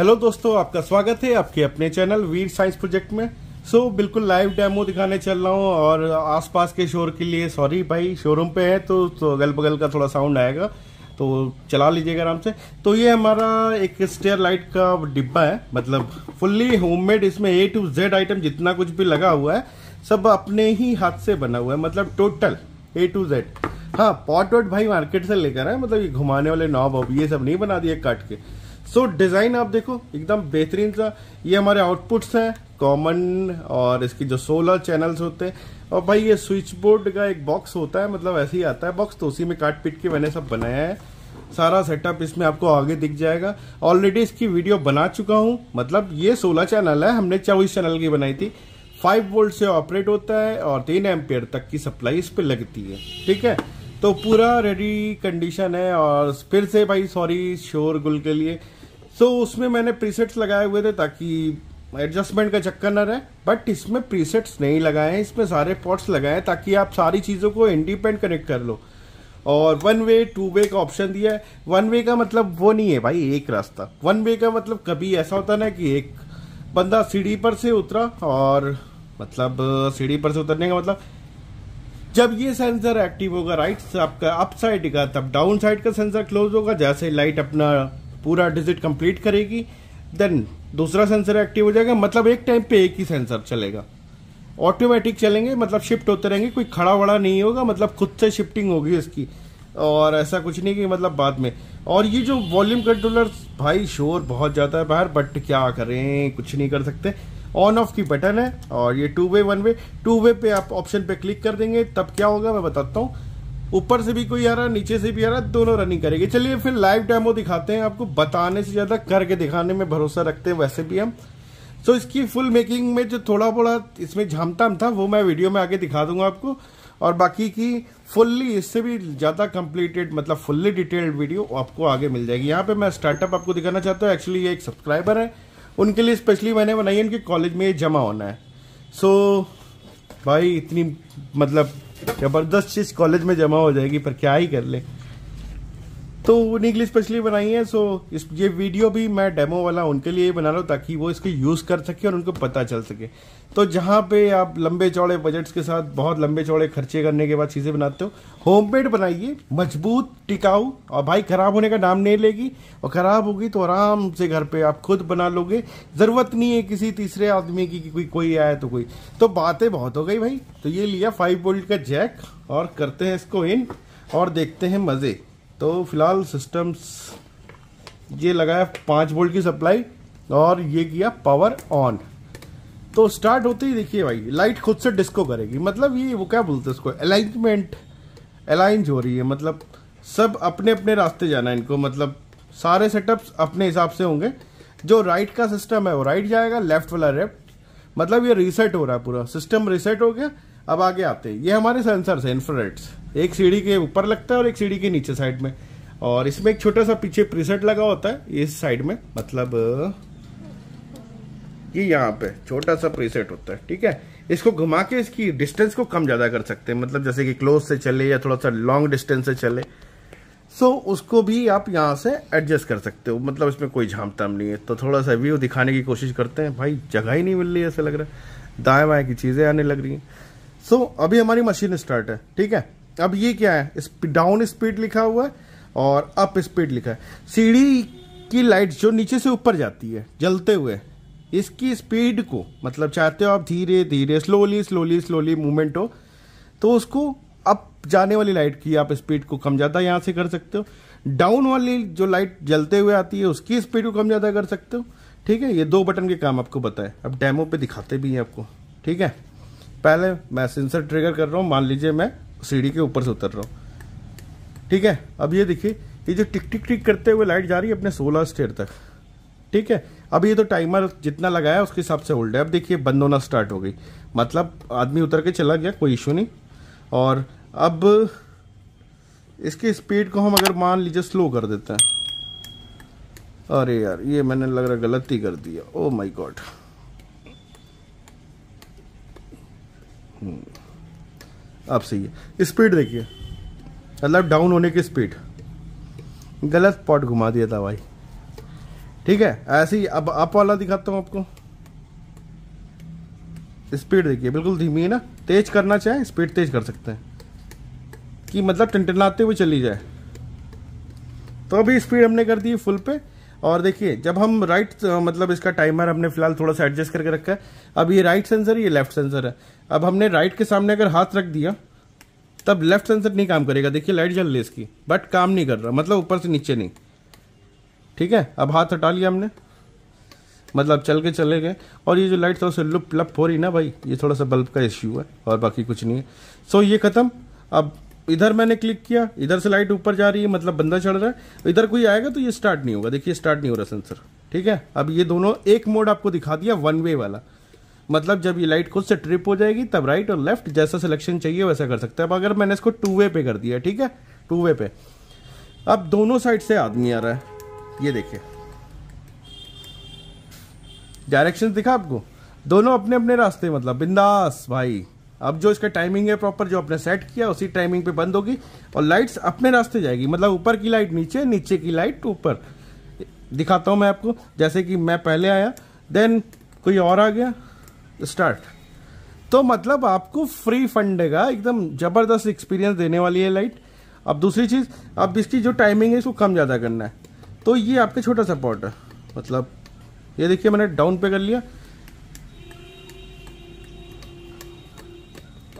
hello दोस्तों आपका स्वागत है आपके अपने चैनल वीर साइंस प्रोजेक्ट में सो so, बिल्कुल लाइव डेमो दिखाने चल रहा हूँ और आसपास के शोर के लिए सॉरी भाई शोरूम पे है तो, तो अगल बगल का थोड़ा साउंड आएगा तो चला लीजिएगा आराम से तो ये हमारा एक स्टेयर लाइट का डिब्बा है मतलब फुल्ली होममेड इसमें ए टू जेड आइटम जितना कुछ भी लगा हुआ है सब अपने ही हाथ से बना हुआ है मतलब टोटल ए टू जेड हाँ पॉट वॉट भाई मार्केट से लेकर आए मतलब ये घुमाने वाले नॉब ऑब ये सब नहीं बना दिए काट के सो so, डिज़ाइन आप देखो एकदम बेहतरीन सा ये हमारे आउटपुट्स हैं कॉमन और इसकी जो सोलह चैनल्स होते हैं और भाई ये स्विच बोर्ड का एक बॉक्स होता है मतलब ऐसे ही आता है बॉक्स तो उसी में काट पीट के मैंने सब बनाया है सारा सेटअप इसमें आपको आगे दिख जाएगा ऑलरेडी इसकी वीडियो बना चुका हूँ मतलब ये सोलह चैनल है हमने चौबीस चैनल की बनाई थी फाइव वोल्ट से ऑपरेट होता है और तीन एम्पेयर तक की सप्लाई इस पर लगती है ठीक है तो पूरा रेडी कंडीशन है और फिर से भाई सॉरी शोरगुल के लिए सो so, उसमें मैंने प्रीसेट्स लगाए हुए थे ताकि एडजस्टमेंट का चक्कर ना रहे बट इसमें प्रीसेट्स नहीं लगाए हैं इसमें सारे पॉट्स लगाए ताकि आप सारी चीज़ों को इंडिपेंड कनेक्ट कर लो और वन वे टू वे का ऑप्शन दिया है वन वे का मतलब वो नहीं है भाई एक रास्ता वन वे का मतलब कभी ऐसा होता ना कि एक बंदा सीढ़ी पर से उतरा और मतलब सीढ़ी पर से उतरने का मतलब जब ये सेंसर एक्टिव होगा राइट आपका अप साइड का तब डाउन साइड का सेंसर क्लोज होगा जैसे लाइट अपना पूरा डिजिट कंप्लीट करेगी देन दूसरा सेंसर एक्टिव हो जाएगा मतलब एक टाइम पे एक ही सेंसर चलेगा ऑटोमेटिक चलेंगे मतलब शिफ्ट होते रहेंगे कोई खड़ा वड़ा नहीं होगा मतलब खुद से शिफ्टिंग होगी इसकी और ऐसा कुछ नहीं कि मतलब बाद में और ये जो वॉल्यूम कंट्रोलर भाई शोर बहुत ज़्यादा है बाहर बट क्या करें कुछ नहीं कर सकते ऑन ऑफ की बटन है और ये two way one way two way पे आप ऑप्शन पे क्लिक कर देंगे तब क्या होगा मैं बताता हूँ ऊपर से भी कोई आ रहा नीचे से भी आ रहा दोनों रनिंग करेंगे चलिए फिर लाइव डेमो दिखाते हैं आपको बताने से ज़्यादा करके दिखाने में भरोसा रखते हैं वैसे भी हम सो इसकी फुल मेकिंग में जो थोड़ा बड़ा इसमें झामताम था वो मैं वीडियो में आगे दिखा दूंगा आपको और बाकी की फुल्ली इससे भी ज़्यादा कंप्लीटेड मतलब फुल्ली डिटेल्ड वीडियो आपको आगे मिल जाएगी यहाँ पे मैं स्टार्टअप आपको दिखाना चाहता हूँ एक्चुअली ये एक सब्सक्राइबर है उनके लिए स्पेशली मैंने बनाई है उनके कॉलेज में ये जमा होना है सो so, भाई इतनी मतलब जबरदस्त चीज कॉलेज में जमा हो जाएगी पर क्या ही कर ले तो उन्हीं के स्पेशली बनाई है सो इस ये वीडियो भी मैं डेमो वाला उनके लिए बना रहा हूँ ताकि वो इसको यूज़ कर सके और उनको पता चल सके तो जहाँ पे आप लंबे चौड़े बजट्स के साथ बहुत लंबे चौड़े खर्चे करने के बाद चीज़ें बनाते हो होममेड बनाइए मजबूत टिकाऊ और भाई ख़राब होने का नाम नहीं लेगी और ख़राब होगी तो आराम से घर पे आप खुद बना लोगे ज़रूरत नहीं है किसी तीसरे आदमी की कि कोई कोई आया तो कोई तो बातें बहुत हो गई भाई तो ये लिया फाइव वोल्ट का जैक और करते हैं इसको इन और देखते हैं मज़े तो फिलहाल सिस्टम्स ये लगाया पाँच वोल्ट की सप्लाई और ये किया पावर ऑन तो स्टार्ट होते ही देखिए भाई लाइट खुद से डिस्को करेगी मतलब ये वो क्या बोलते हैं इसको अलाइनमेंट अलाइंज हो रही है मतलब सब अपने अपने रास्ते जाना है इनको मतलब सारे सेटअप्स अपने हिसाब से होंगे जो राइट का सिस्टम है वो राइट जाएगा लेफ्ट वाला लेफ्ट मतलब ये रिसेट हो रहा है पूरा सिस्टम रिसेट हो गया अब आगे आते हैं ये हमारे सेंसर्स हैं इन्फ्रारेड्स एक सीढ़ी के ऊपर लगता है और एक सीढ़ी के नीचे साइड में और इसमें एक छोटा सा पीछे प्रीसेट लगा होता है इस साइड में मतलब ये यहाँ पे छोटा सा प्रीसेट होता है ठीक है इसको घुमा के इसकी डिस्टेंस को कम ज़्यादा कर सकते हैं मतलब जैसे कि क्लोज से चले या थोड़ा सा लॉन्ग डिस्टेंस से चले सो so, उसको भी आप यहाँ से एडजस्ट कर सकते हो मतलब इसमें कोई झामताम नहीं है तो थोड़ा सा व्यू दिखाने की कोशिश करते हैं भाई जगह ही नहीं मिल रही है ऐसा लग रहा है दाएँ बाएँ की चीज़ें आने लग रही हैं सो so, अभी हमारी मशीन स्टार्ट है ठीक है अब ये क्या है डाउन स्पीड लिखा हुआ है और अप स्पीड लिखा है सीढ़ी की लाइट जो नीचे से ऊपर जाती है जलते हुए इसकी स्पीड को मतलब चाहते हो आप धीरे धीरे स्लोली स्लोली स्लोली मूवमेंट हो तो उसको अप जाने वाली लाइट की आप स्पीड को कम ज़्यादा यहाँ से कर सकते हो डाउन वाली जो लाइट जलते हुए आती है उसकी स्पीड को कम ज़्यादा कर सकते हो ठीक है ये दो बटन के काम आपको बताए अब डेमो पे दिखाते भी हैं आपको ठीक है पहले मैं सेंसर ट्रिगर कर रहा हूँ मान लीजिए मैं सीढ़ी के ऊपर से उतर रहा हूँ ठीक है अब ये देखिए ये जो टिक टिक टिक करते हुए लाइट जा रही है अपने सोलह स्टेयर तक ठीक है अब ये तो टाइमर जितना लगाया उसके हिसाब से होल्ड है अब देखिए बंद होना स्टार्ट हो गई मतलब आदमी उतर के चला गया कोई इशू नहीं और अब इसकी स्पीड को हम अगर मान लीजिए स्लो कर देते हैं अरे यार ये मैंने लग रहा गलती कर दिया ओ माई गॉड आप सही है स्पीड देखिए मतलब डाउन होने की स्पीड गलत पॉट घुमा दिया था भाई ठीक है ऐसे ही अब अप वाला दिखाता हूँ आपको स्पीड देखिए बिल्कुल धीमी है ना तेज करना चाहे स्पीड तेज कर सकते हैं कि मतलब टंटनाते हुए चली जाए तो अभी स्पीड हमने कर दी फुल पे और देखिए जब हम राइट मतलब इसका टाइमर हमने फिलहाल थोड़ा सा एडजस्ट करके रखा है अब ये राइट सेंसर ये लेफ्ट सेंसर है अब हमने राइट के सामने अगर हाथ रख दिया तब लेफ्ट सेंसर नहीं काम करेगा देखिए लाइट जल रही इसकी बट काम नहीं कर रहा मतलब ऊपर से नीचे नहीं ठीक है अब हाथ हटा लिया हमने मतलब चल के चले गए और ये जो लाइट थोड़ा सा लुप लप हो रही ना भाई ये थोड़ा सा बल्ब का इश्यू है और बाकी कुछ नहीं है सो ये ख़त्म अब इधर मैंने क्लिक किया इधर से लाइट ऊपर जा रही है मतलब बंदा चढ़ रहा है इधर कोई आएगा तो ये स्टार्ट नहीं होगा देखिए स्टार्ट नहीं हो रहा सेंसर ठीक है अब ये दोनों एक मोड आपको दिखा दिया वन वे वाला मतलब जब ये लाइट खुद से ट्रिप हो जाएगी तब राइट और लेफ्ट जैसा सिलेक्शन चाहिए वैसा कर सकते हैं अब अगर मैंने इसको टू वे पे कर दिया ठीक है टू वे पे अब दोनों साइड से आदमी आ रहा है ये देखिए डायरेक्शन दिखा आपको दोनों अपने अपने रास्ते मतलब बिंदास भाई अब जो इसका टाइमिंग है प्रॉपर जो आपने सेट किया उसी टाइमिंग पे बंद होगी और लाइट्स अपने रास्ते जाएगी मतलब ऊपर की लाइट नीचे नीचे की लाइट ऊपर दिखाता हूँ मैं आपको जैसे कि मैं पहले आया देन कोई और आ गया स्टार्ट तो मतलब आपको फ्री फंड देगा एकदम ज़बरदस्त एक्सपीरियंस देने वाली है लाइट अब दूसरी चीज़ अब इसकी जो टाइमिंग है इसको कम ज़्यादा करना है तो ये आपका छोटा सपोर्ट है मतलब ये देखिए मैंने डाउन पे कर लिया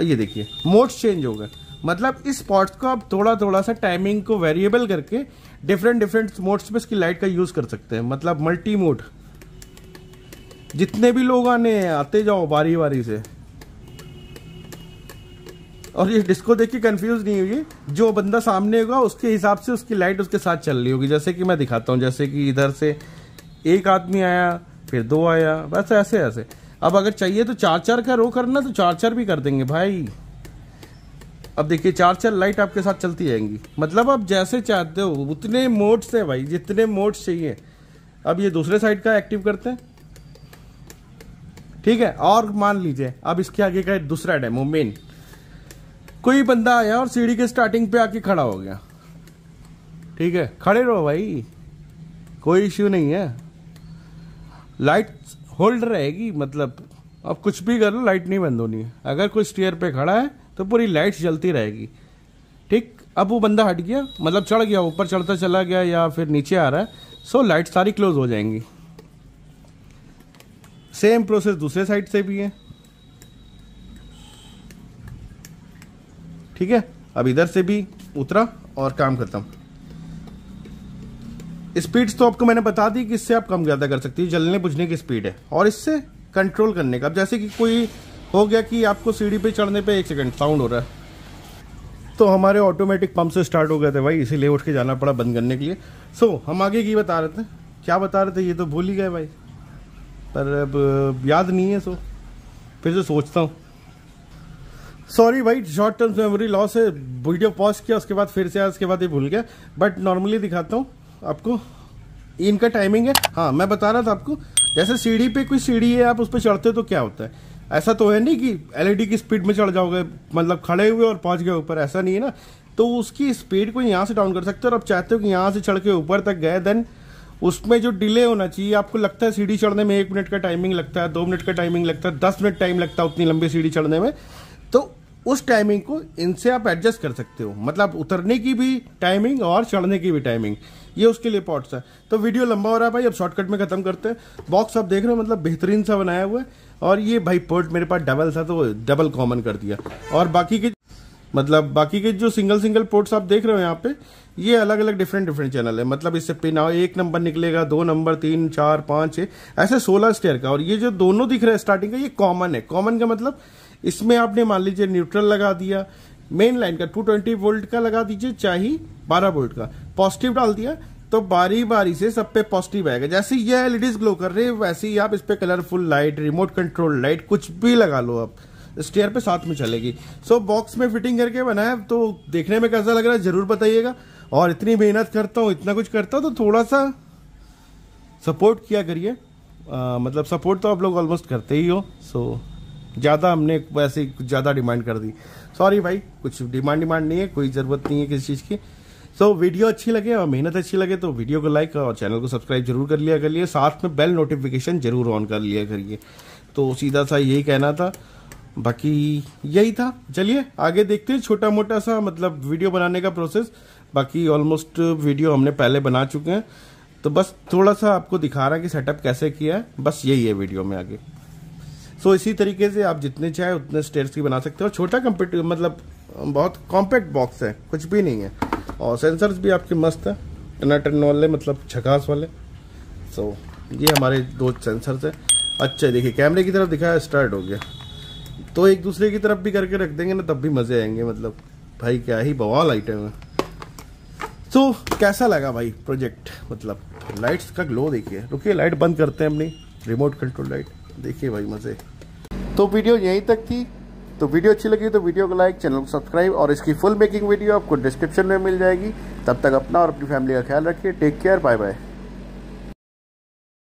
ये देखिए मोड्स चेंज हो गए मतलब इस स्पॉट्स को आप थोड़ा थोड़ा सा टाइमिंग को वेरिएबल करके डिफरेंट डिफरेंट मोड्स पे इसकी लाइट का यूज़ कर सकते हैं मतलब मल्टी मोड जितने भी लोग आने आते जाओ बारी बारी से और ये डिस्को देख के नहीं हुई जो बंदा सामने होगा उसके हिसाब से उसकी लाइट उसके साथ चल रही होगी जैसे कि मैं दिखाता हूँ जैसे कि इधर से एक आदमी आया फिर दो आया बस ऐसे ऐसे अब अगर चाहिए तो चार चार का रो करना तो चार चार भी कर देंगे भाई अब देखिए चार चार लाइट आपके साथ चलती जाएंगी मतलब आप जैसे चाहते हो उतने मोड से भाई जितने मोड चाहिए अब ये दूसरे साइड का एक्टिव करते हैं ठीक है और मान लीजिए अब इसके आगे का दूसरा डेमो मेन कोई बंदा आया और सीढ़ी के स्टार्टिंग पे आके खड़ा हो गया ठीक है खड़े रहो भाई कोई इश्यू नहीं है लाइट होल्ड रहेगी मतलब अब कुछ भी कर लो लाइट नहीं बंद होनी है अगर कोई स्टेयर पे खड़ा है तो पूरी लाइट्स जलती रहेगी ठीक अब वो बंदा हट गया मतलब चढ़ गया ऊपर चढ़ता चला गया या फिर नीचे आ रहा है सो लाइट सारी क्लोज हो जाएंगी सेम प्रोसेस दूसरे साइड से भी है ठीक है अब इधर से भी उतरा और काम खत्म स्पीड्स तो आपको मैंने बता दी कि इससे आप कम ज़्यादा कर सकती है जलने बुझने की स्पीड है और इससे कंट्रोल करने का अब जैसे कि कोई हो गया कि आपको सीढ़ी पे चढ़ने पे एक सेकंड साउंड हो रहा है तो हमारे ऑटोमेटिक पंप से स्टार्ट हो गए थे भाई इसीलिए उठ के जाना पड़ा बंद करने के लिए सो so, हम आगे की बता रहे थे क्या बता रहे थे ये तो भूल ही गए भाई पर अब याद नहीं है सो फिर से सोचता हूँ सॉरी भाई शॉर्ट टर्म मेमोरी लॉस है वीडियो पॉज किया उसके बाद फिर से आया उसके बाद ये भूल गया बट नॉर्मली दिखाता हूँ आपको इनका टाइमिंग है हाँ मैं बता रहा था आपको जैसे सीढ़ी पे कोई सीढ़ी है आप उस पर चढ़ते हो तो क्या होता है ऐसा तो है नहीं कि एलईडी e की स्पीड में चढ़ जाओगे मतलब खड़े हुए और पहुंच गए ऊपर ऐसा नहीं है ना तो उसकी स्पीड को यहाँ से डाउन कर सकते हो और आप चाहते हो कि यहाँ से चढ़ के ऊपर तक गए देन उसमें जो डिले होना चाहिए आपको लगता है सीढ़ी चढ़ने में एक मिनट का टाइमिंग लगता है दो मिनट का टाइमिंग लगता है दस मिनट टाइम लगता है उतनी लंबी सीढ़ी चढ़ने में उस टाइमिंग को इनसे आप एडजस्ट कर सकते हो मतलब उतरने की भी टाइमिंग और चढ़ने की भी टाइमिंग ये उसके लिए पॉट्स है तो वीडियो लंबा हो रहा है भाई अब शॉर्टकट में खत्म करते हैं बॉक्स आप देख रहे हो मतलब बेहतरीन सा बनाया हुआ है और ये भाई पोर्ट मेरे पास डबल था तो डबल कॉमन कर दिया और बाकी के मतलब बाकी के जो सिंगल सिंगल पोर्ट्स आप देख रहे हो यहाँ पे ये अलग अलग डिफरेंट डिफरेंट चैनल है मतलब इससे पिन आओ एक नंबर निकलेगा दो नंबर तीन चार पांच छह ऐसे सोलह स्टेयर का और ये जो दोनों दिख रहे हैं स्टार्टिंग का ये कॉमन है कॉमन का मतलब इसमें आपने मान लीजिए न्यूट्रल लगा दिया मेन लाइन का 220 वोल्ट का लगा दीजिए चाहे 12 वोल्ट का पॉजिटिव डाल दिया तो बारी बारी से सब पे पॉजिटिव आएगा जैसे ये एलईडीज ग्लो कर रहे हैं वैसे ही आप इस पे colourful light remote control light कुछ भी लगा लो आप स्टेयर पे साथ में चलेगी सो so, बॉक्स में फिटिंग करके बनाया तो देखने में कैसा लग रहा है जरूर बताइएगा और इतनी मेहनत करता हूँ इतना कुछ करता हूँ तो थोड़ा सा सपोर्ट किया करिए मतलब सपोर्ट तो आप लोग ऑलमोस्ट करते ही हो सो so, ज़्यादा हमने वैसे ज़्यादा डिमांड कर दी सॉरी भाई कुछ डिमांड डिमांड नहीं है कोई ज़रूरत नहीं है किसी चीज़ की सो so, वीडियो अच्छी लगे और मेहनत अच्छी लगे तो वीडियो को लाइक और चैनल को सब्सक्राइब जरूर कर लिया करिए साथ में बेल नोटिफिकेशन जरूर ऑन कर लिया करिए तो सीधा सा यही कहना था बाकी यही था चलिए आगे देखते हैं छोटा मोटा सा मतलब वीडियो बनाने का प्रोसेस बाकी ऑलमोस्ट वीडियो हमने पहले बना चुके हैं तो बस थोड़ा सा आपको दिखा रहा है कि सेटअप कैसे किया है बस यही है वीडियो में आगे सो so, इसी तरीके से आप जितने चाहे उतने स्टेयर्स की बना सकते हो छोटा कम्पेट मतलब बहुत कॉम्पैक्ट बॉक्स है कुछ भी नहीं है और सेंसर्स भी आपके मस्त हैं टना टन वाले मतलब छकास वाले सो so, ये हमारे दो सेंसर्स हैं अच्छा देखिए कैमरे की तरफ दिखाया स्टार्ट हो गया तो एक दूसरे की तरफ भी करके रख देंगे ना तब भी मज़े आएंगे मतलब भाई क्या ही बवाल आइटम है तो कैसा लगा भाई प्रोजेक्ट मतलब लाइट्स का ग्लो देखिए रुकिए लाइट बंद करते हैं अपनी रिमोट कंट्रोल लाइट देखिए भाई मज़े तो वीडियो यहीं तक थी तो वीडियो अच्छी लगी तो वीडियो को लाइक चैनल को सब्सक्राइब और इसकी फुल मेकिंग वीडियो आपको डिस्क्रिप्शन में मिल जाएगी तब तक अपना और अपनी फैमिली का ख्याल रखिए टेक केयर बाय बाय